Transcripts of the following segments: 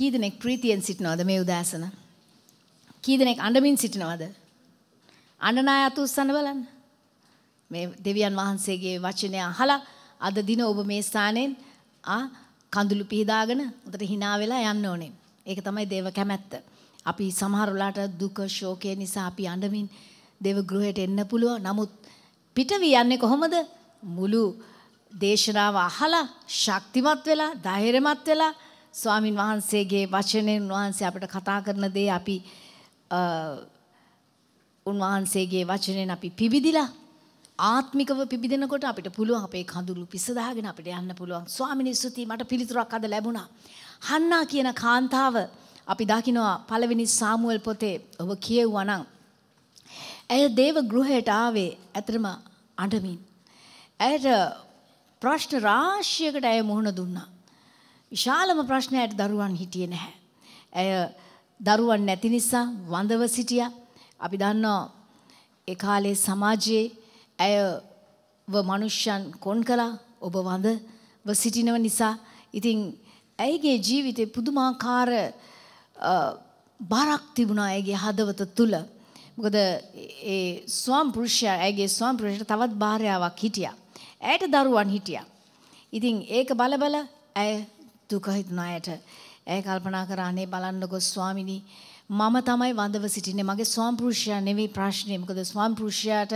කී දෙනෙක් ප්‍රීතියෙන් සිටිනවද මේ උදෑසන? කී දෙනෙක් අඬමින් සිටිනවද? අඬන අය අත උස්සන්න බලන්න. මේ දෙවියන් වහන්සේගේ වචනය අහලා අද දින ඔබ මේ ස්ථානයෙන් ආ කඳුළු පිහදාගෙන උඩට hina වෙලා යන්න ඕනේ. ඒක තමයි දේව කැමැත්ත. අපි සමහර වෙලාවට දුක, ශෝකය නිසා අපි අඬමින් දේව ගෘහයට එන්න පුළුවන්. නමුත් පිටවි යන්නේ කොහොමද? මුළු දේශනාව අහලා ශක්තිමත් වෙලා, ධෛර්යමත් වෙලා ස්වාමින් වහන්සේගේ වචනෙන් වහන්සේ අපිට කතා කරන දේ අපි උන්වහන්සේගේ වචනෙන් අපි පිබිදිලා ආත්මිකව පිබිදෙනකොට අපිට පුළුවන් අපේ කඳුළු පිසදාගෙන අපිට යන්න පුළුවන්. ස්වාමිනේ ස්තුති මට පිළිතුරක් අද ලැබුණා. හන්නා කියන කාන්තාව අපි දකිනවා පළවෙනි සාමුවල් පොතේ ඔබ කියවුවා නම් ඇය දේව ගෘහයට ආවේ ඇතරම අඬමින්. ඇයට ප්‍රශ්න රාශියකට ඇය මුහුණ දුන්නා. විශාලම ප්‍රශ්නයට දරුවන් හිටියේ නැහැ. ඇය දරුවන් නැති නිසා වඳව සිටියා. අපි දන්නවා ඒ කාලේ සමාජයේ ඇයව මනුෂ්‍යයන් කොන් කළා. ඔබ වඳව සිටිනව නිසා ඉතින් ඇයිගේ ජීවිතේ පුදුමාකාර බරක් තිබුණා ඇගේ හදවත තුළ. මොකද ඒ ස්වාම් පුරුෂයා ඇගේ ස්වාම් පුරුෂයට තවත් භාර්යාවක් හිටියා. ඇයට දරුවන් හිටියා. ඉතින් ඒක බලබල ඇය දුක හිතුන අයට ඇය කල්පනා කරා අනේ බලන්නකෝ ස්වාමිනි මම තමයි වඳව සිටින්නේ මගේ ස්වාම්පුරුෂයා නෙවෙයි ප්‍රශ්නේ මොකද ස්වාම්පුරුෂයාට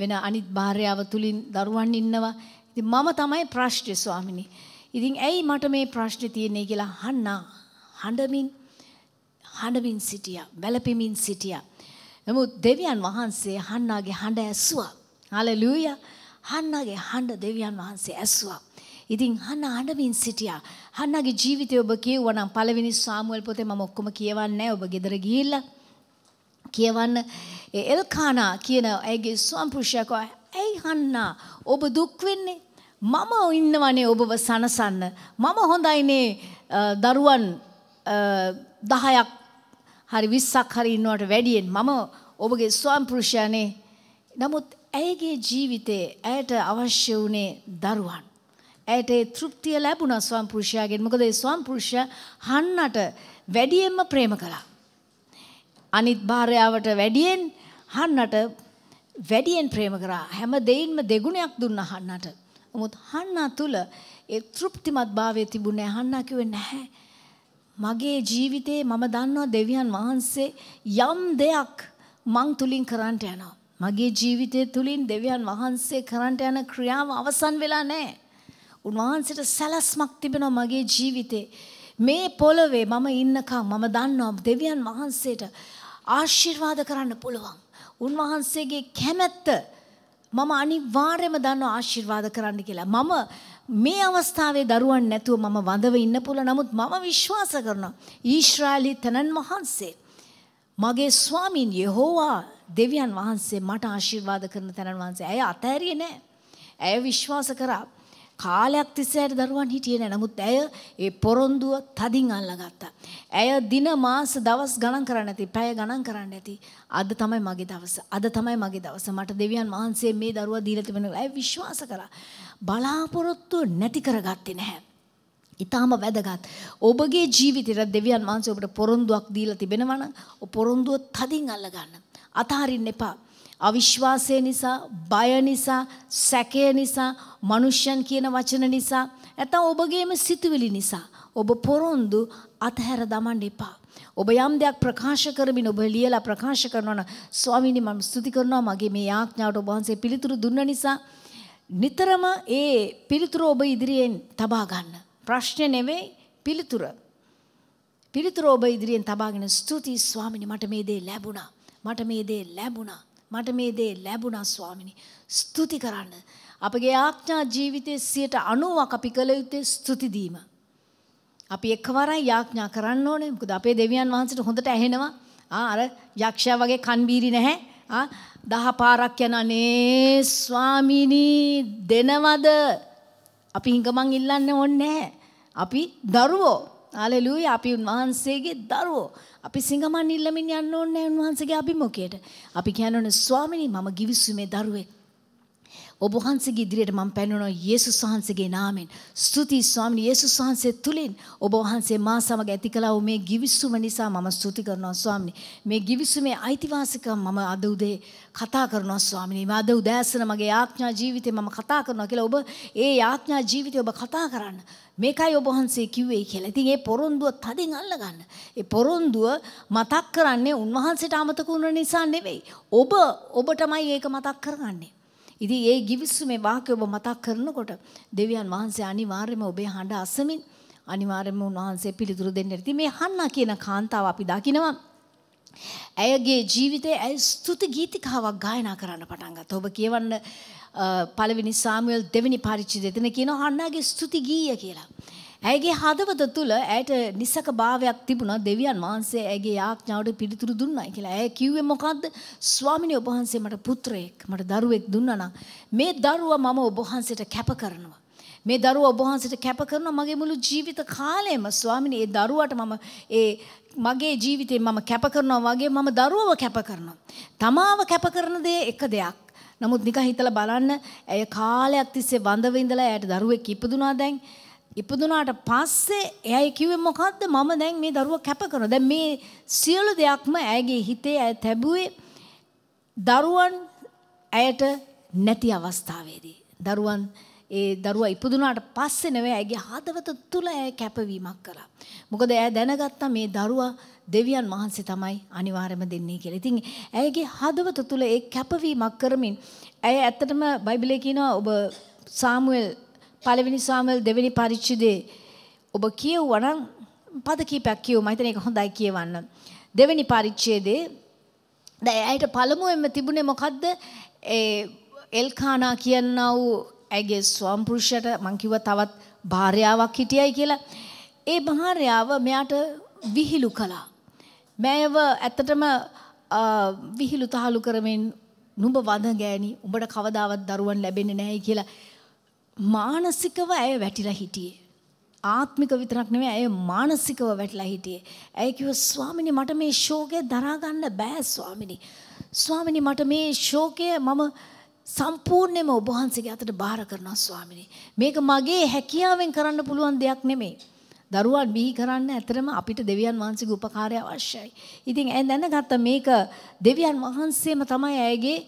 වෙන අනිත් භාර්යාව තුලින් දරුවන් ඉන්නවා ඉතින් මම තමයි ප්‍රශ්නේ ස්වාමිනි ඉතින් ඇයි මට මේ ප්‍රශ්නේ තියෙන්නේ කියලා අහන්නා හඬමින් හඬමින් සිටියා බැලපෙමින් සිටියා නමුත් දෙවියන් වහන්සේ හන්නාගේ හඬ ඇසුවා හලෙලූයා හන්නාගේ හඬ දෙවියන් වහන්සේ ඇසුවා ඉතින් හන්න අඩමින් සිටියා. හන්නගේ ජීවිතය ඔබ කියවනම් පළවෙනි සාමුවල් පොතේ මම ඔක්කොම කියවන්නේ ඔබ ගෙදර ගිහිල්ලා කියවන්න එල්කානා කියන ඇගේ ස්වම්පුරුෂයකෝ ඇයි හන්නා ඔබ දුක් වෙන්නේ මම ඉන්නවනේ ඔබව සනසන්න මම හොඳයිනේ දරුවන් දහයක් හරි විස්සක් හරි ඉන්නවට වැඩියෙන් මම ඔබගේ ස්වම්පුරුෂයනේ නමුත් ඇයගේ ජීවිතේ ඇයට අවශ්‍ය වුණේ දරුවන් ඇයට ඒ තෘප්තිය ලැබුණා ස්වාම පුරුෂයාගෙන්. මොකද ඒ ස්වාම පුරුෂයා හන්නට වැඩියෙන්ම ප්‍රේම කළා. අනිත් භාර්යාවට වැඩියෙන් හන්නට වැඩියෙන් ප්‍රේම කරා. හැම දෙයින්ම දෙගුණයක් දුන්නා හන්නට. නමුත් හන්නා තුල ඒ තෘප්තිමත් භාවය තිබුණේ හන්නා කිව්වේ නැහැ. මගේ ජීවිතේ මම දන්නවා දෙවියන් වහන්සේ යම් දෙයක් මං තුලින් කරන්නට යනවා. මගේ ජීවිතය තුලින් දෙවියන් වහන්සේ කරන්නට යන ක්‍රියාව අවසන් වෙලා නැහැ. උන්වහන්සේට සැලැස්මක් තිබෙනවා මගේ ජීවිතේ. මේ පොළවේ මම ඉන්නකම් මම දන්නවා දෙවියන් වහන්සේට ආශිර්වාද කරන්න පුළුවන්. උන්වහන්සේගේ කැමැත්ත මම අනිවාර්යයෙන්ම දන්නවා ආශිර්වාද කරන්න කියලා. මම මේ අවස්ථාවේ දරුවන් නැතුව මම වඳව ඉන්න පුළුවන්. නමුත් මම විශ්වාස කරනවා ඊශ්‍රායලි තනන් වහන්සේ මගේ ස්වාමීන් යහෝවා දෙවියන් වහන්සේ මට ආශිර්වාද කරන තනන් වහන්සේ. ඇය අතහැරියේ නැහැ. ඇය විශ්වාස කරා. කාලයක් තිස්සේ ඇයට දරුවන් හිටියේ නැහැ. නමුත් ඇය ඒ පොරොන්දුව තදින් අල්ලගත්තා. ඇය දින මාස දවස් ගණන් කරන්නේ නැති, පැය ගණන් කරන්නේ නැති. අද තමයි මගේ දවස. අද තමයි මගේ දවස. මට දෙවියන් වහන්සේ මේ දරුවා දීලා තිබෙනවා. ඇය විශ්වාස කළා. බලාපොරොත්තු නැති කරගත්තේ නැහැ. ඉතාම වැදගත්. ඔබගේ ජීවිතයට දෙවියන් වහන්සේ ඔබට පොරොන්දුවක් දීලා තිබෙනවා නම් ඔය පොරොන්දුව තදින් අල්ලගන්න. අතහරින්න එපා. අවිශ්වාසය නිසා බය නිසා සැකය නිසා මනුෂ්‍යන් කියන වචන නිසා ඇතම් ඔබගේම සිතුවිලි නිසා ඔබ පොරොන්දු අතහැර දමන්න එපා. ඔබ යම් දෙයක් ප්‍රකාශ කරමින් ඔබ ලියලා ප්‍රකාශ කරනවන ස්වාමිනි මම ස්තුති කරනවා මගේ මේ යාඥාවට ඔබ වහන්සේ පිළිතුරු දුන්න නිසා නිතරම ඒ පිළිතුර ඔබ ඉදිරියෙන් තබා ගන්න. ප්‍රශ්නේ නෙවෙයි පිළිතුර. පිළිතුර ඔබ ඉදිරියෙන් තබාගෙන ස්තුතියි ස්වාමිනී මට මේ දේ ලැබුණා. මට මේ දේ ලැබුණා. මට මේ දේ ලැබුණා ස්වාමිනි. ස්තුති කරන්න. අපගේ ආඥා ජීවිතයේ 90ක් අපි කළ යුත්තේ ස්තුති දීම. අපි එකවරයි යාඥා කරන්න ඕනේ. මොකද අපේ දෙවියන් වහන්සේට හොඳට ඇහෙනවා. ආ අර යක්ෂයා වගේ කන්බීරි නැහැ. ආ දහ පාරක් යන අනේ ස්වාමිනි දෙනවද? අපි හිඟමන් ඉල්ලන්න ඕනේ නැහැ. අපි දරුවෝ හalleluya අපි උන්වහන්සේගේ දරුවෝ. අපි සිංගමන් ඉල්ලමින් යන්න ඕනේ නැහැ උන්වහන්සේගේ අභිමුඛයට. අපි කියනෝනේ ස්වාමිනී මම givisුමේ දරුවෙක්. ඔබ වහන්සේගේ ඉදිරියට මම පැනනවා යේසුස් වහන්සේගේ නාමයෙන්. ස්තුතියි ස්වාමීනි යේසුස් වහන්සේ තුලින් ඔබ වහන්සේ මා සමග ඇති කළා වූ මේ givisuma නිසා මම ස්තුති කරනවා ස්වාමීනි. මේ givisumේ අයිතිවාසිකම් මම අද උදේ කතා කරනවා ස්වාමීනි. මම අද උදෑසන මගේ යාඥා ජීවිතේ මම කතා කරනවා කියලා ඔබ ඒ යාඥා ජීවිතය ඔබ කතා කරන්න. මේකයි ඔබ වහන්සේ කිව්වේ කියලා. ඉතින් ඒ පොරොන්දුව තදින් අල්ලගන්න. ඒ පොරොන්දුව මතක් කරන්නේ උන්වහන්සේට අමතක වුණ නිසා නෙවෙයි. ඔබ ඔබටමයි ඒක මතක් කරගන්නේ. ඉතින් ඒ givisුමේ වාක්‍ය ඔබ මතක් කරනකොට දෙවියන් වහන්සේ අනිවාර්යයෙන්ම ඔබේ හඬ අසමින් අනිවාර්යයෙන්ම උන්වහන්සේ පිළිතුරු දෙන්න ඉතින් මේ හන්නා කියන කාන්තාව අපි දකිනවා ඇයගේ ජීවිතයේ ඇය ස්තුති ගීතිකාවක් ගායනා කරන්න පටන් ගත්තා. ඔබ කියවන්න පළවෙනි සාමුවෙල් දෙවෙනි පරිච්ඡේදය එතන කියනවා හන්නාගේ ස්තුති ගීය කියලා. ඇගේ හදවත තුළ ඇයට නිසක භාවයක් තිබුණා දෙවියන් වහන්සේ ඇගේ යාඥාවට පිළිතුරු දුන්නා කියලා. ඇය කිව්වේ මොකද්ද? ස්වාමිනේ ඔබ වහන්සේ මට පුත්‍රයෙක්, මට දරුවෙක් දුන්නා නම් මේ දරුවා මම ඔබ වහන්සේට කැප කරනවා. මේ දරුවා ඔබ වහන්සේට කැප කරනවා මගේ මුළු ජීවිත කාලයම ස්වාමිනේ ඒ දරුවාට මම ඒ මගේ ජීවිතේ මම කැප කරනවා වගේ මම දරුවව කැප කරනවා. තමාව කැප කරන දේ එක දෙයක්. නමුත් නිකන් හිතලා බලන්න ඇය කාලයක් තිස්සේ වඳ විඳලා ඇයට දරුවෙක් ඉපදුනා දැන් ඉපදුනාට පස්සේ ඇයි කිව්වේ මොකද්ද මම දැන් මේ දරුවා කැප කරනවා. දැන් මේ සියලු දෙයක්ම ඇයගේ හිතේ ඇය තැබුවේ දරුවන් ඇයට නැති අවස්ථාවේදී. දරුවන් ඒ දරුවා ඉපදුනාට පස්සේ නෙවෙයි ඇයගේ හදවත තුල ඇය කැපවීමක් කළා. මොකද ඇය දැනගත්තා මේ දරුවා දෙවියන් වහන්සේ තමයි අනිවාර්යම දෙන්නේ කියලා. ඉතින් ඇයගේ හදවත තුල ඒ කැපවීමක් කරමින් ඇය ඇත්තටම බයිබලයේ කියනවා ඔබ සාමුවෙල් පළවෙනි සාමල් දෙවෙනි පරිච්ඡිදේ ඔබ කියවුවනම් පද කීපයක් කියවුවා. මම හිතන්නේ ඒක හොඳයි කියවන්න. දෙවෙනි පරිච්ඡේදයේ දැන් ඇයට පළමුවෙන්ම තිබුණේ මොකද්ද? ඒ එල්කානා කියනා වූ ඇගේ ස්වම්පුරුෂයට මං කිව්වා තවත් භාර්යාවක් හිටියයි කියලා. ඒ භාර්යාව මෙයාට විහිළු කළා. මෑව ඇත්තටම විහිළු තහළු කරමින් නුඹ වඳ ගෑණි උඹට කවදාවත් දරුවන් ලැබෙන්නේ නැහැ කියලා මානසිකව ඇය වැටිලා හිටියේ. ආත්මික විතරක් නෙවෙයි ඇය මානසිකව වැටලා හිටියේ. ඇය කිව්වා ස්වාමිනේ මට මේ ශෝකය දරා ගන්න බෑ ස්වාමිනේ. ස්වාමිනේ මට මේ ශෝකය මම සම්පූර්ණයෙන්ම ඔබ වහන්සේගේ අතට බාර කරනවා ස්වාමිනේ. මේක මගේ හැකියාවෙන් කරන්න පුළුවන් දෙයක් නෙමෙයි. දරුවන් බිහි කරන්න ඇතරම අපිට දෙවියන් වහන්සේගේ උපකාරය අවශ්‍යයි. ඉතින් ඇය දැනගත්ත මේක දෙවියන් වහන්සේම තමයි ඇයගේ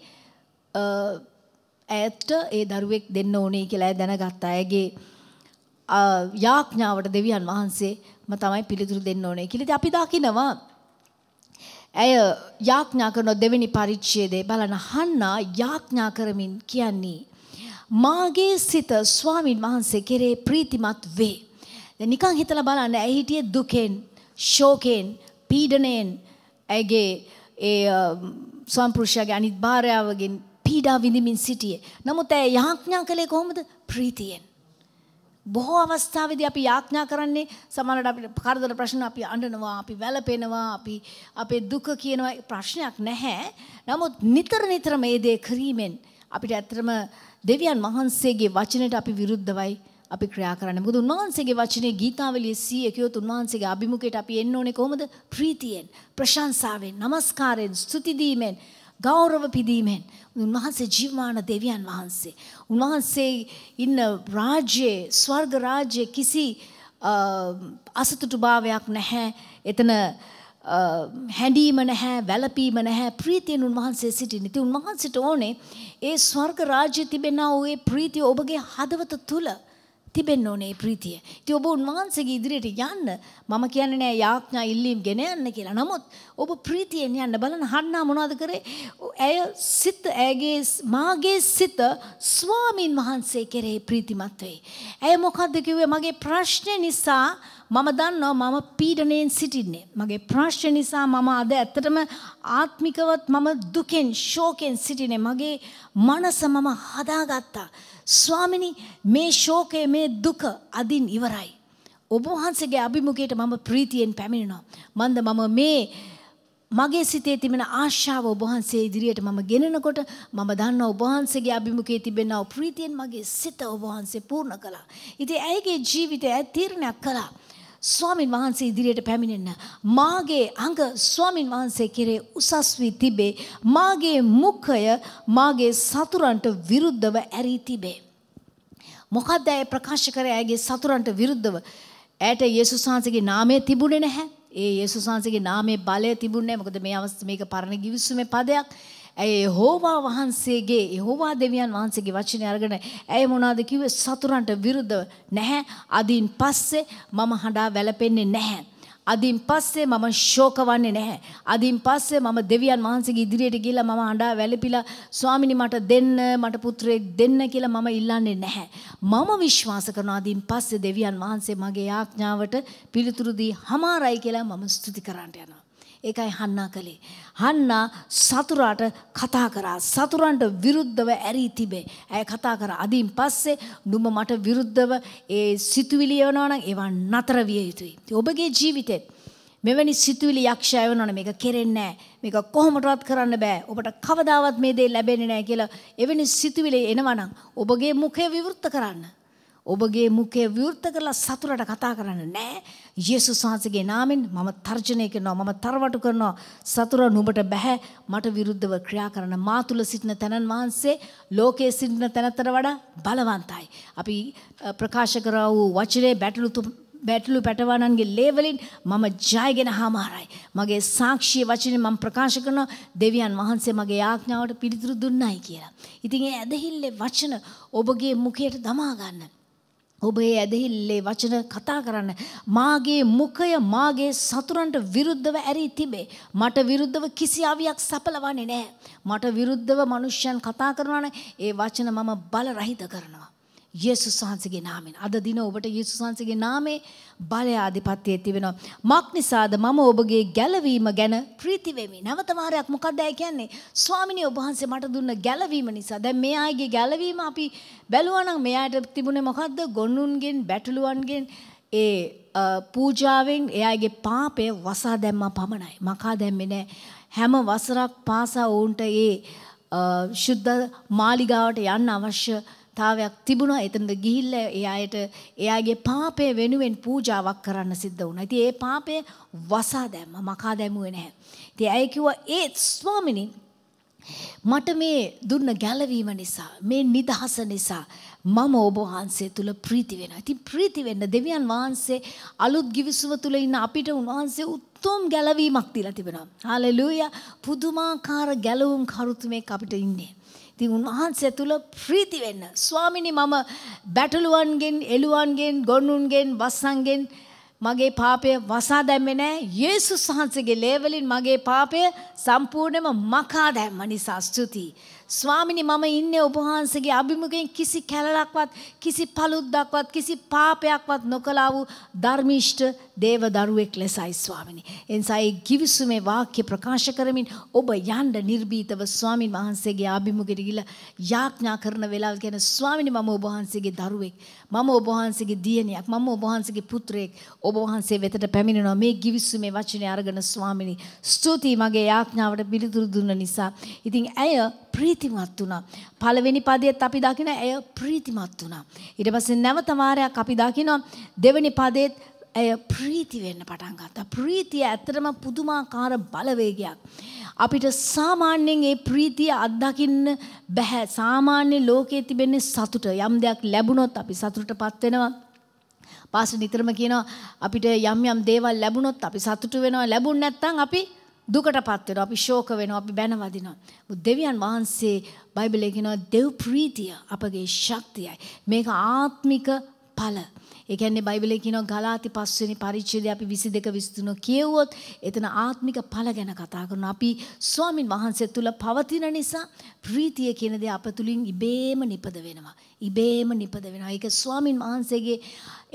ඇයට ඒ දරුවෙක් දෙන්න ඕනේ කියලා දැනගත් අයගේ යාඥාවට දෙවියන් වහන්සේම තමයි පිළිතුරු දෙන්න ඕනේ කියලා. ඉතින් අපි දකිනවා ඇය යාඥා කරන දෙවෙනි පරිච්ඡේදයේ බලන හන්නා යාඥා කරමින් කියන්නේ මාගේ සිත ස්වාමින් වහන්සේ කෙරේ ප්‍රීතිමත් වේ. දැන් නිකන් හිතලා බලන්න ඇයි හිටියේ දුකෙන්, ශෝකෙන්, පීඩණයෙන් ඇගේ ඒ ස්වාම්පෘෂයාගේ අනිත් භාර්යාවගෙන් පීඩා විඳමින් සිටියේ. නමුත් ඇය යාඥා කළේ කොහොමද? ප්‍රීතියෙන්. බොහෝ අවස්ථාවේදී අපි යාඥා කරන්නේ සමහරවිට අපිට කරදර ප්‍රශ්න අපි අඬනවා, අපි වැළපෙනවා, අපි අපේ දුක කියනවා ප්‍රශ්නයක් නැහැ. නමුත් නිතර නිතර මේ දේ කිරීමෙන් අපිට ඇත්තටම දෙවියන් වහන්සේගේ වචනයට අපි විරුද්ධවයි අපි ක්‍රියා කරන්න. මොකද උන්වහන්සේගේ වචනේ ගීතාවලියේ 100 කියොත් උන්වහන්සේගේ අභිමුඛයට අපි එන්න ඕනේ කොහොමද? ප්‍රීතියෙන්, ප්‍රශංසාවෙන්, নমස්කාරයෙන්, ස්තුති දීමෙන් ගෞරව පිදීමෙන් උන්වහන්සේ ජීවමාන දෙවියන් වහන්සේ. උන්වහන්සේ ඉන්න රාජ්‍යයේ ස්වර්ග රාජ්‍යයේ කිසි අසතුටු භාවයක් නැහැ. එතන හැඩීම නැහැ වැලපීම නැහැ ප්‍රීතියෙන් උන්වහන්සේ සිටින. ඉතින් උන්වහන්සේට ඕනේ ඒ ස්වර්ග රාජ්‍ය තිබෙනා වූ ඒ ප්‍රීතිය ඔබගේ හදවත තුළ තිබෙන්න ඕනේ මේ ප්‍රීතිය. ඉතින් ඔබ උන්වහන්සේගේ ඉදිරියට යන්න මම කියන්නේ නෑ යාඥා ඉල්ලීම් ගෙන යන්න කියලා. නමුත් ඔබ ප්‍රීතියෙන් යන්න බලන හන්නා මොනවද කරේ? ඇය සිත ඇගේ මාගේ සිත ස්වාමින් වහන්සේ කෙරෙහි ප්‍රීතිමත් වෙයි. ඇය මොකද්ද කිව්වේ? මගේ ප්‍රශ්නේ නිසා මම දන්නවා මම පීඩනයෙන් සිටින්නේ. මගේ ප්‍රශ්න නිසා මම අද ඇත්තටම ආත්මිකවත් මම දුකෙන් ශෝකෙන් සිටිනේ. මගේ මනස මම හදාගත්තා. ස්වාමිනි මේ ශෝකය මේ දුක අදින් ඉවරයි. ඔබ වහන්සේගේ අභිමුඛයට මම ප්‍රීතියෙන් පැමිණෙනවා. මන්ද මම මේ මගේ සිතේ තිබෙන ආශාව ඔබහන්සේ ඉදිරියට මම ගෙනෙනකොට මම දන්න ඔබහන්සේගේ අභිමුකේ තිබෙනව ප්‍රීතියෙන් මගේ සිත ඔබහන්සේ පූර්ණ කළා. ඉතින් ඇයගේ ජීවිතය ඇය තීරණයක් කළා. ස්වාමින් වහන්සේ ඉදිරියට පැමිණෙන්න. මාගේ අඟ ස්වාමින් වහන්සේ කෙරේ උසස් වී තිබේ. මාගේ මුඛය මාගේ සතුරන්ට විරුද්ධව ඇරී තිබේ. මොකක්ද ඇය ප්‍රකාශ කර ඇගේ සතුරන්ට විරුද්ධව ඇයට යේසුස් වහන්සේගේ නාමය තිබුණේ නැහැ. ඒ යේසුස් වහන්සේගේ නාමයේ බලය තිබුණේ නැහැ. මොකද මේ අවස්ථ මේක පරණ ගිවිසුමේ පදයක්. ඇය හෝවා වහන්සේගේ එහෝවා දෙවියන් වහන්සේගේ වචනය අරගෙන ඇය මොනාද කිව්වේ සතුරන්ට විරුද්ධව නැහැ අදින් පස්සේ මම හඬා වැළපෙන්නේ නැහැ අදින් පස්සේ මම ශෝකවන්නේ නැහැ. අදින් පස්සේ මම දෙවියන් වහන්සේගේ ඉදිරියට ගිහිල්ලා මම අඬා වැළපිලා ස්වාමිනී මට දෙන්න මට පුත්‍රයෙක් දෙන්න කියලා මම ඉල්ලන්නේ නැහැ. මම විශ්වාස කරනවා අදින් පස්සේ දෙවියන් වහන්සේ මගේ ආඥාවට පිළිතුරු දී හමාරයි කියලා මම ස්තුති කරන්නට යනවා. ඒකයි හන්නා කළේ. හන්නා සතුරාට කතා කරා. සතුරන්ට විරුද්ධව ඇරී තිබේ. ඇය කතා කර අදින් පස්සේ නුඹ මට විරුද්ධව ඒ සිතුවිලි එවනවා නම් ඒවා නතර විය යුතුයි. ඔබගේ ජීවිතෙත් මෙවැනි සිතුවිලි යක්ෂය එවනවනේ මේක කෙරෙන්නේ නැහැ. මේක කොහොමටවත් කරන්න බෑ. ඔබට කවදාවත් මේ දේ ලැබෙන්නේ නැහැ කියලා එවැනි සිතුවිලි එනවා නම් ඔබගේ මුඛය විවෘත කරන්න. ඔබගේ මුකේ විවෘත කරලා සතුරට කතා කරන්න නෑ යේසුස් වහන්සේගේ නාමෙන් මම තර්ජනය කරනවා මම තරවටු කරනවා සතුර නුඹට බෑ මට විරුද්ධව ක්‍රියා කරන මා තුල සිටින තැනන් වහන්සේ ලෝකයේ සිටින තැනතර වඩා බලවන්තයි අපි ප්‍රකාශ කරා වූ වචනේ බැටළු බැටළු පැටවනන්ගේ ලේවලින් මම ජයගෙන හාමාරයි. මගේ සාක්ෂිය වචනේ මම ප්‍රකාශ කරන දෙවියන් වහන්සේ මගේ ආඥාවට පිළිතුරු දුන්නයි කියලා. ඉතින් ඒ ඇදහිල්ලේ වචන ඔබගේ මුඛයට දමා ගන්න. ඔබේ ඇදහිල්ලේ වචන කතා කරන්න. මාගේ මුඛය මාගේ සතුරන්ට විරුද්ධව ඇරී තිබේ. මට විරුද්ධව කිසි අවියක් සපලවන්නේ නැහැ. මට විරුද්ධව මිනිස්යන් කතා කරනවා ඒ වචන මම බල රහිත කරනවා. යේසුස් වහන්සේගේ නාමයෙන් අද දින ඔබට යේසුස් වහන්සේගේ නාමයේ බලය ආධිපත්‍යයේ තිබෙනවා. මක් නිසාද මම ඔබගේ ගැලවීම ගැන ප්‍රීති වෙමි. නැවත වාරයක් මොකක්ද ඇයි කියන්නේ? ස්වාමිනේ ඔබ වහන්සේ මට දුන්න ගැලවීම නිසා. දැන් මේ ආයේ ගැලවීම අපි බැලුවා නම් මෙයාට තිබුණේ මොකද්ද? ගොන්නුන්ගෙන්, බැටළුවන්ගෙන් ඒ පූජාවෙන් එයාගේ පාපය වසා දැම්මා පමණයි. මකා දැම්මේ නෑ. හැම වසරක් පාසා ඔවුන්ට ඒ ශුද්ධ මාලිගාවට යන්න අවශ්‍ය තාවයක් තිබුණා එතනද ගිහිල්ල එයායට එයාගේ පාපය වෙනුවෙන් පූජාවක් කරන්න සිද්ධ වුණා. ඉතින් ඒ පාපය වසා දැම්ම මකා දැමුවේ නැහැ. ඉතින් ඇයි කිව්වා ඒ ස්වාමිනී මට මේ දුන්න ගැලවීම නිසා මේ නිදහස නිසා මම ඔබ වහන්සේ තුල ප්‍රීති වෙනවා. ඉතින් ප්‍රීති වෙන්න දෙවියන් වහන්සේ අලුත් ගිවිසුම තුල ඉන්න අපිට උන්වහන්සේ උතුම් ගැලවීමක් දීලා තිබෙනවා. හාලෙලූයා. පුදුමාකාර ගැලවුම් කරුතුමෙක් අපිට ඉන්නේ. ඉතින් උන්වහන්සේ තුල ප්‍රීති වෙන්න. ස්වාමිනි මම බැටළුවන්ගෙන්, එළුවන්ගෙන්, ගොන්නුන්ගෙන්, වස්සන්ගෙන් මගේ පාපය වසා දැම්මේ නෑ. යේසුස් වහන්සේගේ ලේවලින් මගේ පාපය සම්පූර්ණයෙන්ම මකා දැම්ම නිසා ස්තුතියි. ස්වාමිනි මම ඉන්නේ ඔබ වහන්සේගේ අභිමුඛයෙන් කිසි කැලලක්වත්, කිසි පළුද්දක්වත්, කිසි පාපයක්වත් නොකලා වූ ධර්මිෂ්ඨ දේව දරුවෙක් ලෙසයි ස්වාමිනි. එනිසා ඒ givisුමේ වාක්‍ය ප්‍රකාශ කරමින් ඔබ යන්න නිර්භීතව ස්වාමින් වහන්සේගේ ආභිමුඛයට ගිහිලා යාඥා කරන වෙලාවල් කියන ස්වාමිනි මම ඔබ වහන්සේගේ දරුවෙක්. මම ඔබ වහන්සේගේ දියණියක්. මම ඔබ වහන්සේගේ පුත්‍රයෙක්. ඔබ වහන්සේ වෙතට පැමිණෙනවා මේ givisුමේ වචනේ අරගෙන ස්වාමිනි. ස්තුතියි මගේ යාඥාවට පිළිතුරු දුන්න නිසා. ඉතින් ඇය ප්‍රීතිමත් වුණා. පළවෙනි පදයේත් අපි දකින ඇය ප්‍රීතිමත් වුණා. ඊට පස්සේ නැවත වාරයක් අපි දකිනවා දෙවෙනි පදයේත් ඇය ප්‍රීති වෙන්න පටන් ගත්තා. ප්‍රීතිය ඇත්තටම පුදුමාකාර බලවේගයක්. අපිට සාමාන්‍යයෙන් ඒ ප්‍රීතිය අත්දකින්න බෑ. සාමාන්‍ය ලෝකයේ තිබෙන සතුට යම් දෙයක් ලැබුණොත් අපි සතුටටපත් වෙනවා. පාස්ටර් නිතරම කියනවා අපිට යම් යම් දේවල් ලැබුණොත් අපි සතුට වෙනවා. ලැබුණ නැත්නම් අපි දුකටපත් වෙනවා. අපි ශෝක වෙනවා. අපි බැනවදිනවා. දෙවියන් වහන්සේ බයිබලයේ කියනවා දෙව් ප්‍රීතිය අපගේ ශක්තියයි. මේක ආත්මික ඵල. ඒකන්නේ බයිබලේ කියනවා ගලාති පස්වෙනි පරිච්ඡේදය අපි 22 23 කියවුවොත් එතන ආත්මික ඵල ගැන කතා කරනවා. අපි ස්වාමින් වහන්සේ තුල පවතින නිසා ප්‍රීතිය කියන දේ අප තුලින් ඉබේම නිපද වෙනවා. ඉබේම නිපද වෙන ඒක ස්වාමින් වහන්සේගේ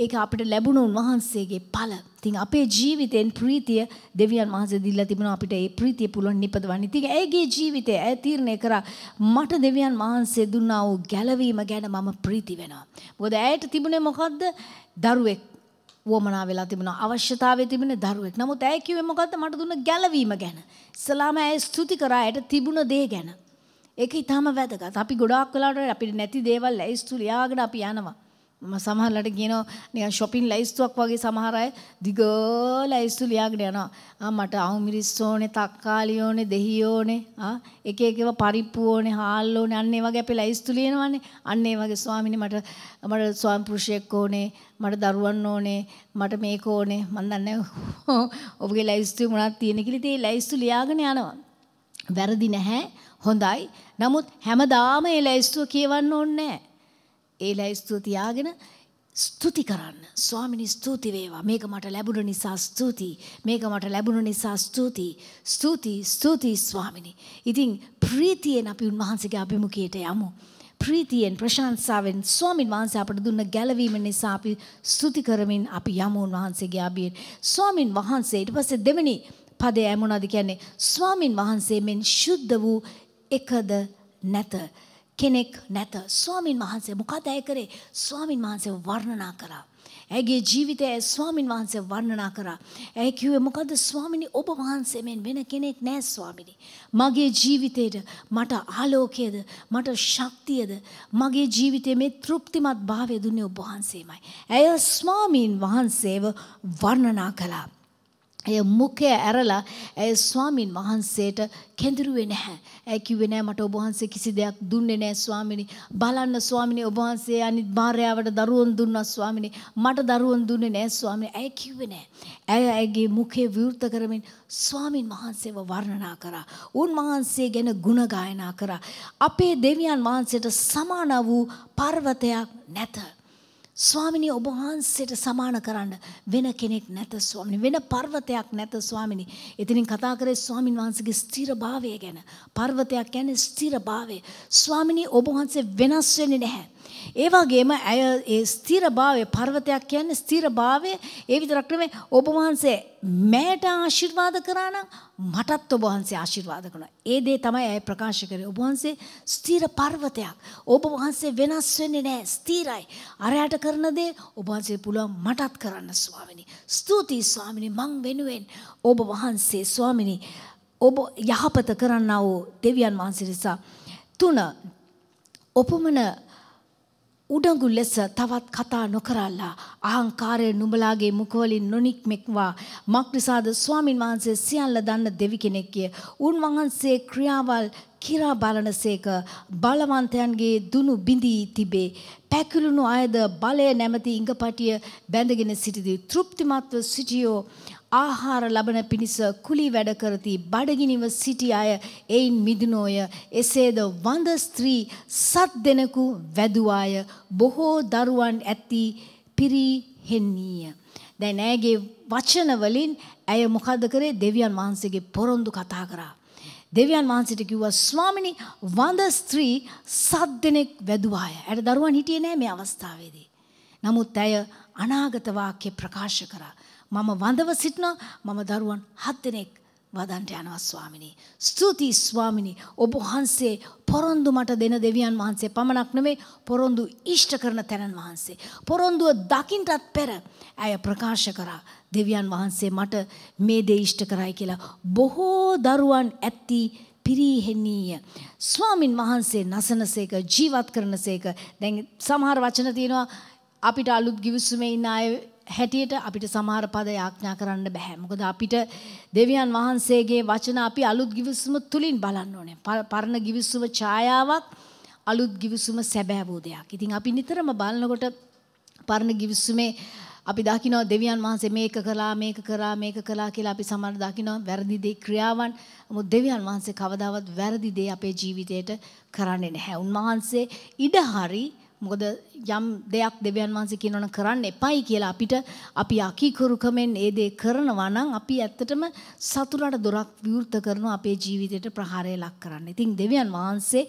ඒක අපිට ලැබුණු උන්වහන්සේගේ පල තින් අපේ ජීවිතයෙන් ප්‍රීතිය දෙවියන් වහන්සේ දිල්ලා තිබෙනවා අපිට ඒ ප්‍රීතිය පුළුවන් නිපදවන්න. ඉතින් ඒගේ ජීවිතය ඇය තීරණය කරා මට දෙවියන් වහන්සේ දුන්නා වූ ගැලවීම ගැන මම ප්‍රීති වෙනවා. මොකද ඇයට තිබුණේ මොකද්ද? දරුවෙක් වුවමනා වෙලා තිබුණා අවශ්‍යතාවය තිබෙන දරුවෙක්. නමුත් ඇය කිව්වේ මොකද්ද? මට දුන්න ගැලවීම ගැන. ඉස්ලාම ඇය ස්තුති කරා ඇයට තිබුණ දේ ගැන. ඒක ඉතාම වැදගත්. අපි ගොඩාක් වෙලාවට අපිට නැති දේවල් ලැයිස්තු ලියාගෙන අපි යනවා. මම සමහරලාට කියනවා නිකන් shopping ලැයිස්තුවක් වගේ සමහර අය දිග ලැයිස්තු ලියාගෙන යනවා. ආ මට අහු මිරිස් ඕනේ, තක්කාලි ඕනේ, දෙහි ඕනේ, ආ එක එක ඒවා පරිප්පු ඕනේ, හාල් ඕනේ, අන්න ඒ වගේ අපි ලැයිස්තු ලියනවානේ. අන්න ඒ වගේ ස්වාමිනේ මට මට ස්වාමි පුරුෂයෙක් ඕනේ, මට දරුවන් ඕනේ, මට මේක ඕනේ. මන් දන්නේ ඔබගේ ලැයිස්තු මොනවද තියෙන කියලා ඉතින් ඒ ලැයිස්තු ලියාගෙන යනවා. වැරදි නැහැ. හොඳයි. නමුත් හැමදාම ඒ ලැයිස්තුව කියවන්න ඕනේ ඒ ලැයිස්තුව තියාගෙන ස්තුති කරන්න. ස්වාමිනි ස්තුති වේවා. මේක මට ලැබුණ නිසා ස්තුති. මේක මට ලැබුණ නිසා ස්තුති. ස්තුති ස්තුති ස්වාමිනි. ඉතින් ප්‍රීතියෙන් අපි උන්වහන්සේගේ අභිමුඛයට යමු. ප්‍රීතියෙන් ප්‍රශංසාවෙන් ස්වාමින් වහන්සේ අපට දුන්න ගැලවීම නිසා අපි ස්තුති කරමින් අපි යමු උන්වහන්සේගේ අභියෙන්. ස්වාමින් වහන්සේ ඊට පස්සේ දෙවෙනි පදේ ඇමුණාද කියන්නේ ස්වාමින් වහන්සේ මෙන් ශුද්ධ වූ එකද නැත කෙනෙක් නැත ස්වාමින් වහන්සේ මොකද ඇය කරේ ස්වාමින් වහන්සේ වර්ණනා කරා. ඇගේ ජීවිතය ඇ ස්වාමින් වහන්සේ වර්ණනා කරා. ඇය කිව්වේ මොකද ස්වාමිනි ඔබ වහන්සේ මෙන් වෙන කෙනෙක් නෑ ස්වාමිනි. මගේ ජීවිතයට මට ආලෝකයද මට ශක්තියද මගේ ජීවිතය මේ තෘප්තිමත් භාවය දුන්නේ ඔබ වහන්සේමයි. ඇය ස්වාමීන් වහන්සේව වර්ණනා කලා. ඇය මුඛය ඇරලා ඇය ස්වාමින් වහන්සේට කෙඳිරුවේ නැහැ. ඇය කිව්වේ නෑ මට ඔබ වහන්සේ කිසි දෙයක් දුන්නේ නෑ ස්වාමිනි. බලන්න ස්වාමිනි ඔබ වහන්සේ අනිත් භාර්යාවට දරුවන් දුන්නා ස්වාමිනි. මට දරුවන් දුන්නේ නෑ ස්වාමිනි. ඇය කිව්වේ නෑ. ඇය ඇගේ මුඛය විවෘත කරමින් ස්වාමින් වහන්සේව වර්ණනා කරා. උන් වහන්සේ ගැන ගුණ ගායනා කරා. අපේ දෙවියන් වහන්සේට සමාන වූ පර්වතයක් නැත. ස්වාමිනී ඔබ වහන්සේට සමාන කරන්න වෙන කෙනෙක් නැත ස්වාමිනී වෙන පර්වතයක් නැත ස්වාමිනී. එතනින් කතා කරේ ස්වාමින් වහන්සේගේ ස්ථිරභාවය ගැන. පර්වතයක් කියන්නේ ස්ථිරභාවය. ස්වාමිනී ඔබ වහන්සේ වෙනස් වෙන්නේ නැහැ. ඒ වගේම ඇය ඒ ස්ථිරභාවය පර්වතයක් කියන්නේ ස්ථිරභාවය ඒ විතරක් නෙමෙයි ඔබ වහන්සේ මෑට ආශිර්වාද කරා නම් මටත් ඔබ වහන්සේ ආශිර්වාද කරනවා. ඒ දේ තමයි ඇය ප්‍රකාශ කරේ. ඔබ වහන්සේ ස්ථිර පර්වතයක්. ඔබ වහන්සේ වෙනස් වෙන්නේ නැහැ. ස්ථිරයි. අරයට කරන දේ ඔබ වහන්සේ පුළුවන් මටත් කරන්න ස්වාමිනී. ස්තුතියි ස්වාමිනී මං වෙනුවෙන් ඔබ වහන්සේ ස්වාමිනී ඔබ යහපත කරන්නා වූ දෙවියන් වහන්සේ නිසා තුන ඔපමණ උඩඟු ලෙස තවත් කතා නොකරල්ලා අහංකාරය නුඹලාගේ මුකවලින් නොනික්මෙක්වා මක්නිසාද ස්වාමින් වහන්සේ සියල්ල දන්න දෙවි කෙනෙක්ය. උන්වහන්සේ ක්‍රියාවල් කිරා බලනසේක බලවන්තයන්ගේ දුනු බිඳී තිබේ. පැකිලුණු අයද බලය නැමති ඉඟපටිය බැඳගෙන සිටිදී. තෘප්තිමත්ව සිටියෝ ආහාර ලබන පිණිස කුලි වැඩ කරති බඩගිනිව සිටි අය එයින් මිදුනෝය එසේද වඳ ස්ත්‍රී සත් දෙනෙකු වැදුවාය බොහෝ දරුවන් ඇති පිරිහෙන්නීය. දැන් ඇයගේ වචන වලින් ඇය මොකද්ද කරේ දෙවියන් වහන්සේගේ පොරොන්දු කතා කරා. දෙවියන් වහන්සේට කිව්වා ස්වාමිනී වඳ ස්ත්‍රී සත් දෙනෙක් වැදුවාය. ඇයට දරුවන් හිටියේ නෑ මේ අවස්ථාවේදී. නමුත් ඇය අනාගතවාක්‍ය ප්‍රකාශ කරා. මම වඳව සිටින මම දරුවන් හත් දෙනෙක් වදන්ට යනවා ස්වාමිනී. ස්තුතියි ස්වාමිනී ඔබ වහන්සේ පොරොන්දු මට දෙන දෙවියන් වහන්සේ පමණක් නෙමේ පොරොන්දු ඉෂ්ට කරන තැනන් වහන්සේ. පොරොන්දුව දකිින්ටත් පෙර ඇය ප්‍රකාශ කරා දෙවියන් වහන්සේ මට මේ දේ ඉෂ්ට කරයි කියලා. බොහෝ දරුවන් ඇත්ති පිරිහෙන්නීය. ස්වාමින් වහන්සේ නසනසේක ජීවත් කරනසේක දැ සමහර වචන තියෙනවා අපිට අලුත් ගිවිසුමේ ඉන්න අය හැටියට අපිට සමහර පද යාඥා කරන්න බෑ. මොකද අපිට දෙවියන් වහන්සේගේ වචන අපි අලුත් ගිවිසුම තුලින් බලන්න ඕනේ. පරණ ගිවිසුම ඡායාවක් අලුත් ගිවිසුම සැබෑවූ දෙයක්. ඉතින් අපි නිතරම බලනකොට පරණ ගිවිසුමේ අපි දකිනවා දෙවියන් වහන්සේ මේක කළා මේක කරා මේක කළා කියලා අපි සමහර දකිනවා වැරදි දේ ක්‍රියාවන් නමුත් දෙවියන් වහන්සේ කවදාවත් වැරදි දේ අපේ ජීවිතයට කරන්නේ නැහැ. උන්වහන්සේ ඉඩ හරි මොකද යම් දෙයක් දෙවියන් වහන්සේ කියනවන කරන්න එපයි කියලා අපිට අපි අකීකරුකමෙන් ඒ දේ කරනවා නම් අපි ඇත්තටම සතුරට දොරක් විවෘත කරනවා අපේ ජීවිතයට ප්‍රහාරය ලක් කරන්න. ඉතින් දෙවියන් වහන්සේ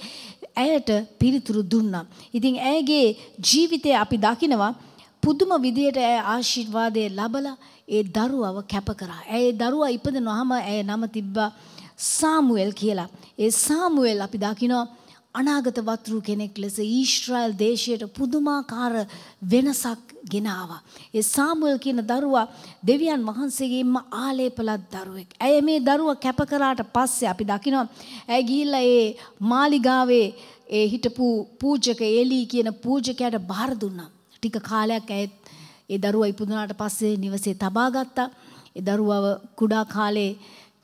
ඇයට පිළිතුරු දුන්නා. ඉතින් ඇයගේ ජීවිතය අපි දකිනවා පුදුම විදියට ඇය ආශිර්වාදය ලබලා ඒ දරුවව කැප කරා. ඇය දරුවා ඉපදෙනවාම ඇය නම තිබ්බා සාමුවෙල් කියලා. ඒ සාමුවෙල් අපි දකිනවා අනාගත වතුරු කෙනෙක් ලෙස ඊශ්‍රායල් දේශයට පුදුමාකාර වෙනසක් ගෙනවා. ඒ සාමුවල් කියන දරුවා දෙවියන් වහන්සේගේම ආලේපලත් දරුවෙක්. ඇය මේ දරුවා කැප කරාට පස්සේ අපි දකිනවා ඇය ගිහිල්ලා ඒ මාලිගාවේ ඒ හිටපු පූජක එලි කියන පූජකයාට බාර දුන්නා. ටික කාලයක් ඇය ඒ දරුවා ඉපදුනාට පස්සේ නිවසේ තබා ගත්තා. ඒ දරුවව කුඩා කාලේ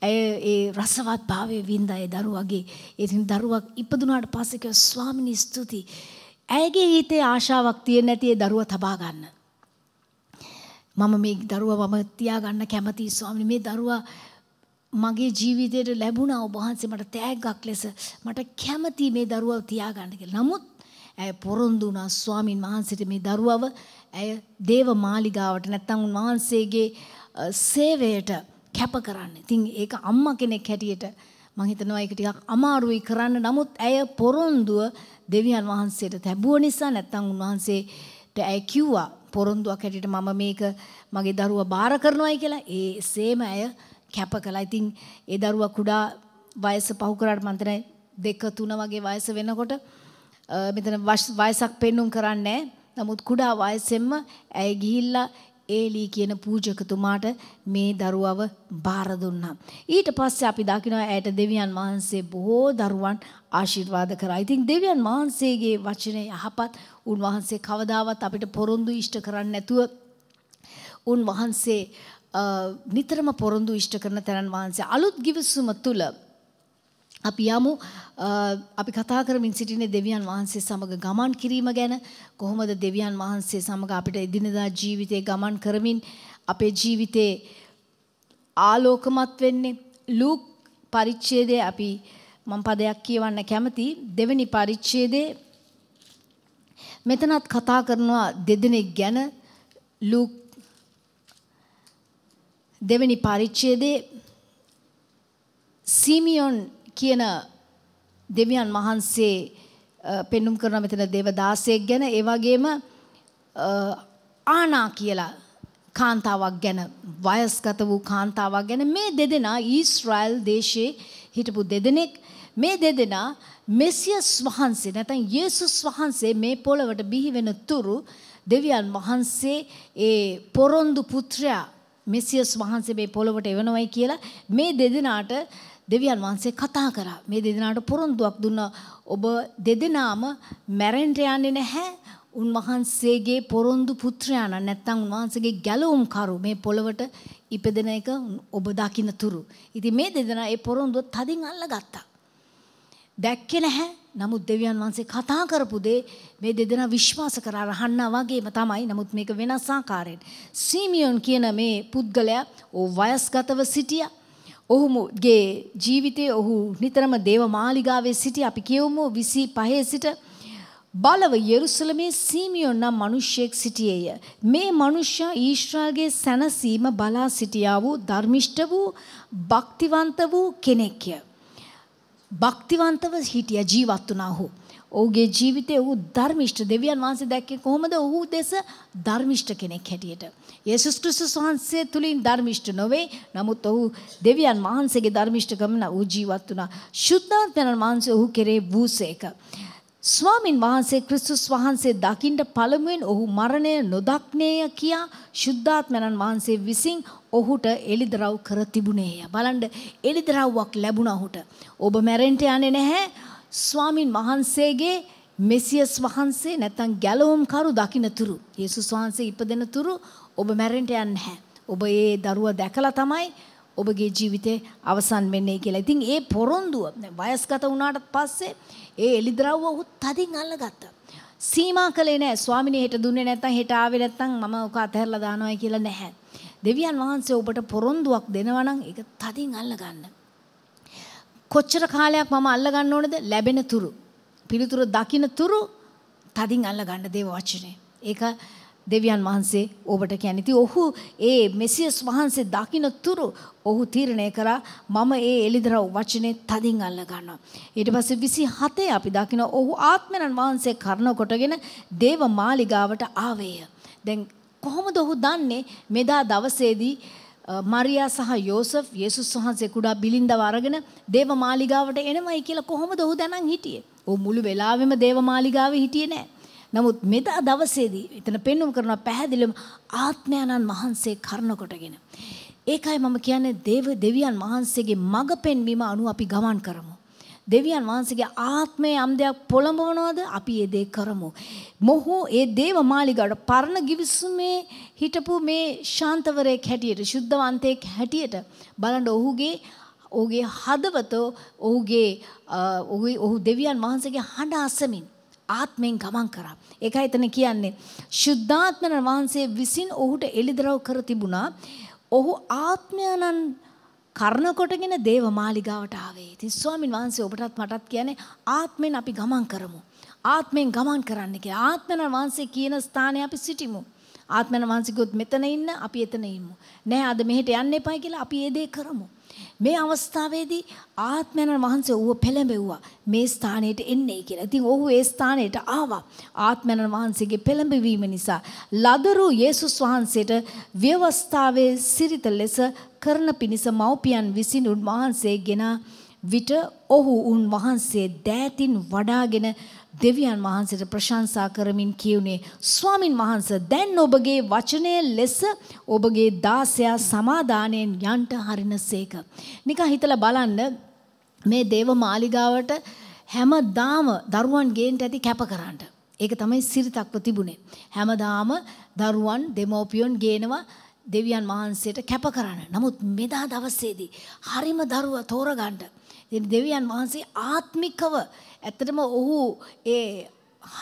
ඇය ඒ රසවත් භාවය වින්ද ඒ දරුවගේ ඒතින් දරුවක් ඉපදුනාට පස්සෙක ස්වාමිනි ස්තුති. ඇයගේ හිතේ ආශාවක් තියෙන නැති ඒ දරුව තබා ගන්න. මම මේ දරුව මම තියා ගන්න කැමති ස්වාමිනි මේ දරුවා මගේ ජීවිතයට ලැබුණා ඔබ වහන්සේ මට තෑග්ගක් ලෙස මට කැමති මේ දරුවව තියා ගන්න කියලා. නමුත් ඇය පොරොන්දු වුණා ස්වාමින් වහන්සේට මේ දරුවව ඇය දේව මාලිගාවට නැත්නම් උන්වහන්සේගේ සේවයට කැප කරන්න. ඉතින් ඒක අම්මා කෙනෙක් හැටියට මම හිතනවා ඒක ටිකක් අමාරුයි කරන්න. නමුත් ඇය පොරොන්දුව දෙවියන් වහන්සේට ලැබුව නිසා නැත්තම් උන්වහන්සේට ඇය කිව්වා පොරොන්දුවක් හැටියට මම මේක මගේ දරුවා බාර කරනවායි කියලා. ඒ සේම ඇය කැප කළා. ඉතින් ඒ දරුවා කුඩා වයස පහු කරාට මම හිතන්නේ දෙක තුන වගේ වයස වෙනකොට මෙතන වයසක් පෙන්눔 කරන්නේ නමුත් කුඩා වයසෙන්ම ඇය ගිහිල්ලා ඒලී කියන පූජකතුමාට මේ දරුවව බාර දුන්නා. ඊට පස්සේ අපි දකිනවා ඇයට දෙවියන් වහන්සේ බොහෝ දරුවන් ආශිර්වාද කරා. ඉතින් දෙවියන් වහන්සේගේ වචනේ යහපත් උන්වහන්සේ කවදාවත් අපිට පොරොන්දු ඉෂ්ට කරන්නේ නැතුව උන්වහන්සේ නිතරම පොරොන්දු ඉෂ්ට කරන තැනන් වහන්සේ අලුත් ගිවිසුම තුළ අපි යමු අපි කතා කරමින් සිටින දෙවියන් වහන්සේ සමග ගමන් කිරීම ගැන කොහොමද දෙවියන් වහන්සේ සමඟ අපිට එදිනදා ජීවිතය ගමන් කරමින් අපේ ජීවිතයේ ආලෝකමත් වෙන්නේ ලූක් පරිච්ඡේදය අපි මම පදයක් කියවන්න කැමති දෙවෙනි පරිච්ඡේදයේ මෙතනත් කතා කරනවා දෙදෙනෙක් ගැන ලූක් දෙවෙනි පරිච්ඡේදයේ සීමියොන් කියන දෙවියන් වහන්සේ පෙන්නුම් කරන මෙතන දේවදාසයෙක් ගැන ඒ වගේම ආනා කියලා කාන්තාවක් ගැන වයස්ගත වූ කාන්තාවක් ගැන මේ දෙදෙනා ඊශ්‍රායල් දේශයේ හිටපු දෙදෙනෙක් මේ දෙදෙනා මෙසියස් වහන්සේ නැත්නම් යේසුස් වහන්සේ මේ පොළවට බිහි වෙන තුරු දෙවියන් වහන්සේ ඒ පොරොන්දු පුත්‍රයා මෙසියස් වහන්සේ මේ පොළවට එවනවයි කියලා මේ දෙදෙනාට දෙවියන් වහන්සේ කතා කරා මේ දෙදෙනාට පොරොන්දුවක් දුන්නා ඔබ දෙදෙනාම මැරෙන්න යන්නේ නැහැ උන්වහන්සේගේ පොරොන්දු පුත්‍රයාණන් නැත්තම් උන්වහන්සේගේ ගැලවුම් කරු මේ පොළවට ඉපදෙන එක ඔබ දකින්න තුරු. ඉතින් මේ දෙදෙනා ඒ පොරොන්දුව තදින් අල්ලගත්තා. දැක්කේ නැහැ. නමුත් දෙවියන් වහන්සේ කතා කරපු දේ මේ දෙදෙනා විශ්වාස කරා රහන්නා වගේම තමයි. නමුත් මේක වෙනස් ආකාරයෙන්. සීමියොන් කියන මේ පුද්ගලයා වයස්ගතව සිටියා. ඔහුගේ ජීවිතයේ ඔහු නිතරම දේව මාලිගාවේ සිටි අපි කියවමු 25 සිට බලව යෙරුසලමේ සීමියොන් නම් මිනිසෙක් සිටියේය. මේ මිනිසා ඊශ්‍රායල්ගේ සැනසීම බලා සිටියා වූ ධර්මිෂ්ඨ වූ භක්තිවන්ත වූ කෙනෙක්ය. භක්තිවන්තව හිටිය ජීවත් වුණා ඔහු. ඔහුගේ ජීවිතයේ ඔහු ධර්මිෂ්ඨ දෙවියන් වහන්සේ දැක්කේ කොහොමද? ඔහු දෙස ධර්මිෂ්ඨ කෙනෙක් හැටියට. යේසුස් ක්‍රිස්තුස් වහන්සේ තුලින් ධර්මිෂ්ඨ නොවේ නමුත් ඔහු දෙවියන් වහන්සේගේ ධර්මිෂ්ඨකම ඌ ජීවත් වුණා ශුද්ධාත්මයන් වහන්සේ ඔහු කෙරේ වූසේක ස්වාමින් වහන්සේ ක්‍රිස්තුස් වහන්සේ දකින්න පළමුවෙන් ඔහු මරණය නොදක්නේය කියා ශුද්ධාත්මයන් වහන්සේ විසින් ඔහුට එළිදරව් කර තිබුණේය බලන්න එළිදරව්වක් ලැබුණා ඔහුට ඔබ මැරෙන්න යන්නේ නැහැ ස්වාමින් වහන්සේගේ මෙසියස් වහන්සේ නැත්නම් ගැලවුම් කරු දකින්නතුරු යේසුස් වහන්සේ ඉපදෙනතුරු ඔබ මැරෙන්ට යන්න හැ. ඔබ ඒ දරුව දැකලා තමයි ඔබගේ ජීවිතේ අවසන් වෙන්නේ කියලා. ඉතින් ඒ පොරොන්දුව වයස්ගත වුණාට පස්සේ ඒ එලිද්‍රව්ව ඔහු තදින් අල්ලගත්තා. සීමා කළේ නැහැ. ස්වාමිනේ හෙට දුන්නේ නැත්නම් හෙට ආවේ නැත්නම් මම ඔක අතහැරලා දානවා කියලා නැහැ. දෙවියන් වහන්සේ ඔබට පොරොන්දුවක් දෙනවා නම් ඒක තදින් අල්ලගන්න. කොච්චර කාලයක් මම අල්ලගන්න ඕනද? ලැබෙන තුරු. පිළිතුරු දකින්න තුරු තදින් අල්ලගන්න දේව වචනේ. ඒක දෙවියන් වහන්සේ ඔබට කැනිති ඔහු ඒ මෙසියස් වහන්සේ දකින තුරු ඔහු තීරණය කරා මම ඒ එලිදරව් වචනේ තදින් අල්ල ගන්නවා. ඊට පස්සේ 27 අපි දකින ඔහු ආත්මයන් වහන්සේ කරන කොටගෙන දේව මාලිගාවට ආවේය. දැන් කොහොමද ඔහු දන්නේ මෙදා දවසේදී මරියා සහ යෝසෆ් යේසුස් වහන්සේ කුඩා බිලින්දව අරගෙන දේව මාලිගාවට එනවයි කියලා කොහොමද ඔහු දැනන් හිටියේ? ඔහු මුළු වෙලාවෙම දේව මාලිගාවේ හිටියේ නැහැ. නමුත් මෙදා දවසේදී එතන පෙන්වුම් කරනවා පැහැදිලිවම ආත්මයන්න් වහන්සේ කරන කොටගෙන. ඒකයි මම කියන්නේ දේව දෙවියන් වහන්සේගේ මඟ පෙන්වීම අනුව අපි ගමන් කරමු. දෙවියන් වහන්සේගේ ආත්මය යම් දෙයක් පොළඹවනවද අපි ඒ දේ කරමු. මොහු ඒ දේව මාලිගාවට පරණ ගිවිසුමේ හිටපු මේ ශාන්තවරයෙක් හැටියට සුද්ධවන්තයෙක් හැටියට බලන්න ඔහුගේ ඔහුගේ හදවත ඔහුගේ ඔහු දෙවියන් වහන්සේගේ හඬ අසමින් ආත්මයෙන් ගමන් කරා. ඒකයි එතන කියන්නේ සුද්ධාත්මන වහන්සේ විසින් ඔහුට එළිදරව් කර තිබුණා. ඔහු ආත්මයන්න් කරන කොටගෙන දේව මාලිගාවට ආවේ. ඉතින් ස්වාමින් වහන්සේ ඔබටත් මටත් කියන්නේ ආත්මෙන් අපි ගමන් කරමු. ආත්මෙන් ගමන් කරන්න කියලා. ආත්මන වහන්සේ කියන ස්ථානයේ අපි සිටිමු. ආත්මන වහන්සේ මෙතන ඉන්න අපි එතන ඉමු. නෑ අද මෙහෙට යන්න එපා කියලා අපි ඒ දේ කරමු. මේ අවස්ථාවේදී ආත්මයන් වහන්සේ ඌව පෙළඹෙව්වා මේ ස්ථානයට එන්නයි කියලා. ඉතින් ඔහු ඒ ස්ථානයට ආවා. ආත්මයන් වහන්සේගේ පෙළඹවීම නිසා ලදරු යේසුස් වහන්සේට ව්‍යවස්ථාවේ සිරිත ලෙස කරන පිණිස මව්පියන් විසින් උන්වහන්සේ ගෙන විට ඔහු උන්වහන්සේ දෑතින් වඩාගෙන දෙවියන් වහන්සේට ප්‍රශංසා කරමින් කියුනේ ස්වාමින් වහන්ස දැන් ඔබගේ වචනය ලෙස ඔබගේ දාසයා සමාදානයෙන් යන්ට හරිනසේක. නිකන් හිතලා බලන්න මේ දේව මාලිගාවට හැමදාම දරුවන් ගේන්ට ඇති කැප කරන්න. ඒක තමයි සිරිතක්ව තිබුණේ. හැමදාම දරුවන් දෙමෝපියොන් ගේනවා දෙවියන් වහන්සේට කැප කරන්න. නමුත් මෙදා දවසේදී හරිම දරුවා තෝරගන්න දෙවියන් වහන්සේ ආත්මිකව ඇත්තටම ඔහු ඒ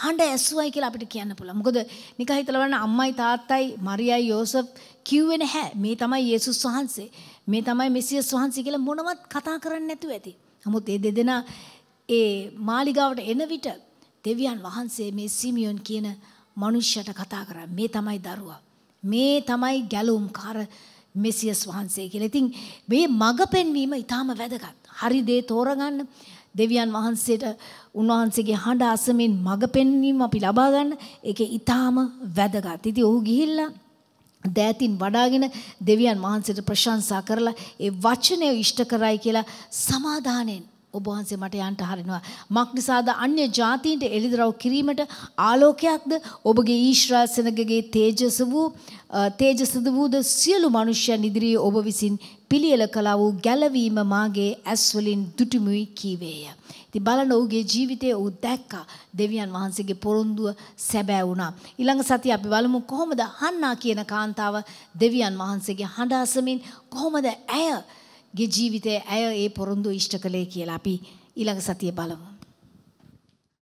හඬ ඇසුවයි කියලා අපිට කියන්න පුළුවන්. මොකද නිකන් හිතලා බලන්න අම්මයි තාත්තයි මරියයි යෝසප් කිව්වේ නැහැ. මේ තමයි යේසුස් වහන්සේ. මේ තමයි මෙසියස් වහන්සේ කියලා මොනවත් කතා කරන්නේ නැතුව ඇති. නමුත් මේ දෙදෙනා ඒ මාලිගාවට එන විට දෙවියන් වහන්සේ මේ සිමියොන් කියන මනුෂ්‍යට කතා කරා. මේ තමයි දරුවා. මේ තමයි ගැලුම්කාර මෙසියස් වහන්සේ කියලා. ඉතින් මේ මඟ පෙන්වීම ඊටාම වැදගත්. හරි දේ තෝරගන්න දෙවියන් වහන්සේට උන්වහන්සේගේ හඬ අසමින් මඟ පෙන්වීම අපි ලබා ගන්න ඒක ඊටාම වැදගත්. ඉතින් ඔහු ගිහිල්ලා දෑතින් වඩාගෙන දෙවියන් වහන්සේට ප්‍රශංසා කරලා ඒ වචනය ඉෂ්ට කරයි කියලා සමාදානෙන් ඔබ වහන්සේ මට යන්න හරිනවා. මක් නිසාද අන්‍ය ජාතීන්ට එළිදරව් කිරීමට ආලෝකයක්ද ඔබගේ ඊශ්‍රායල් සෙනගගේ තේජස වූ තේජසද වූද සියලු මනුෂ්‍යයන් ඉදිරියේ ඔබ විසින් පිළියෙල කළා වූ ගැලවීම මාගේ ඇස් වලින් දුටුමුයි කීවේය. ඉතින් බලන ඔහුගේ ජීවිතයේ ඔහු දැක්කා දෙවියන් වහන්සේගේ පොරොන්දුව සැබෑ වුණා. ඊළඟ සතිය අපි බලමු කොහොමද හන්නා කියන කාන්තාව දෙවියන් වහන්සේගේ හඬ අසමින් කොහොමද ඇය ගේ ජීවිතයේ ඇය ඒ පොරොන්දු ඉෂ්ට කළේ කියලා අපි ඊළඟ සතිය බලමු.